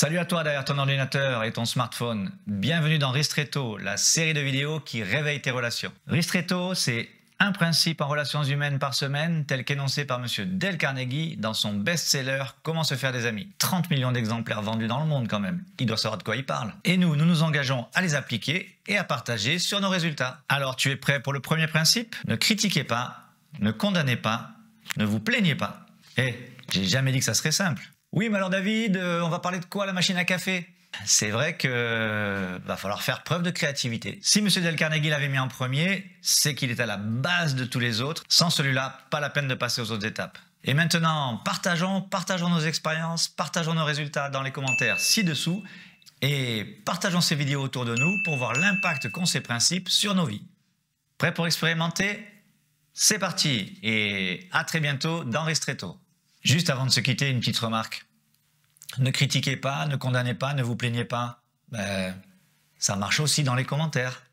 Salut à toi derrière ton ordinateur et ton smartphone. Bienvenue dans Ristretto, la série de vidéos qui réveille tes relations. Ristretto, c'est un principe en relations humaines par semaine tel qu'énoncé par M. Del Carnegie dans son best-seller Comment se faire des amis. 30 millions d'exemplaires vendus dans le monde quand même. Il doit savoir de quoi il parle. Et nous, nous nous engageons à les appliquer et à partager sur nos résultats. Alors tu es prêt pour le premier principe Ne critiquez pas, ne condamnez pas, ne vous plaignez pas. et eh, j'ai jamais dit que ça serait simple. Oui, mais alors David, euh, on va parler de quoi la machine à café c'est vrai que euh, va falloir faire preuve de créativité. Si M. Del Carnegie l'avait mis en premier, c'est qu'il est à la base de tous les autres. Sans celui-là, pas la peine de passer aux autres étapes. Et maintenant, partageons, partageons nos expériences, partageons nos résultats dans les commentaires ci-dessous et partageons ces vidéos autour de nous pour voir l'impact qu'ont ces principes sur nos vies. Prêt pour expérimenter C'est parti et à très bientôt dans Restretto. Juste avant de se quitter, une petite remarque. Ne critiquez pas, ne condamnez pas, ne vous plaignez pas. Ben, ça marche aussi dans les commentaires.